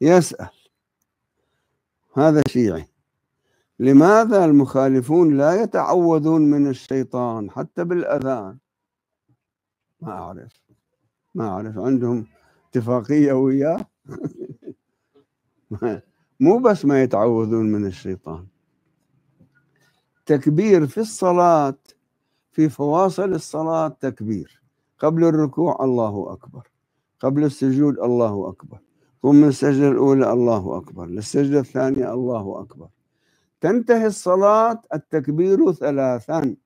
يسأل هذا شيعي لماذا المخالفون لا يتعوذون من الشيطان حتى بالأذان ما أعرف ما أعرف عندهم اتفاقية وياه مو بس ما يتعوذون من الشيطان تكبير في الصلاة في فواصل الصلاة تكبير قبل الركوع الله أكبر قبل السجود الله أكبر قم من السجدة الأولى الله أكبر للسجدة الثانية الله أكبر تنتهي الصلاة التكبير ثلاثا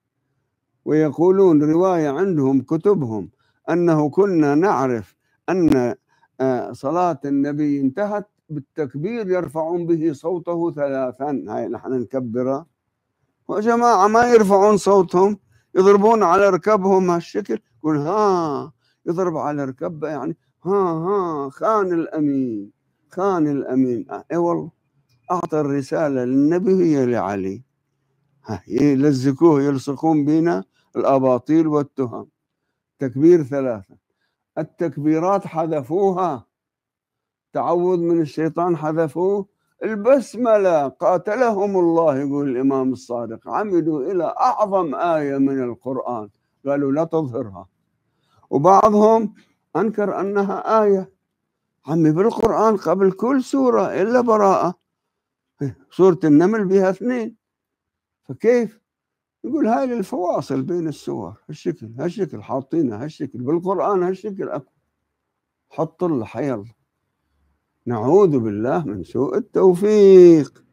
ويقولون رواية عندهم كتبهم أنه كنا نعرف أن آه، صلاة النبي انتهت بالتكبير يرفعون به صوته ثلاثا هاي نحن نكبره وجماعة ما يرفعون صوتهم يضربون على ركبهم هالشكل يقول ها يضرب على ركبه يعني ها ها خان الأمين خان الأمين آه، إي والله أعطى الرسالة للنبي هي لعلي يلزقوه يلصقون بنا الأباطيل والتهم تكبير ثلاثة التكبيرات حذفوها تعوذ من الشيطان حذفوه البسملة قاتلهم الله يقول الإمام الصادق عمدوا إلى أعظم آية من القرآن قالوا لا تظهرها وبعضهم أنكر أنها آية عمي بالقرآن قبل كل سورة إلا براءة سورة النمل بها اثنين فكيف يقول هاي للفواصل بين السور هالشكل هالشكل حاطينها هالشكل بالقرآن هالشكل أكو حط الله حي الله نعوذ بالله من سوء التوفيق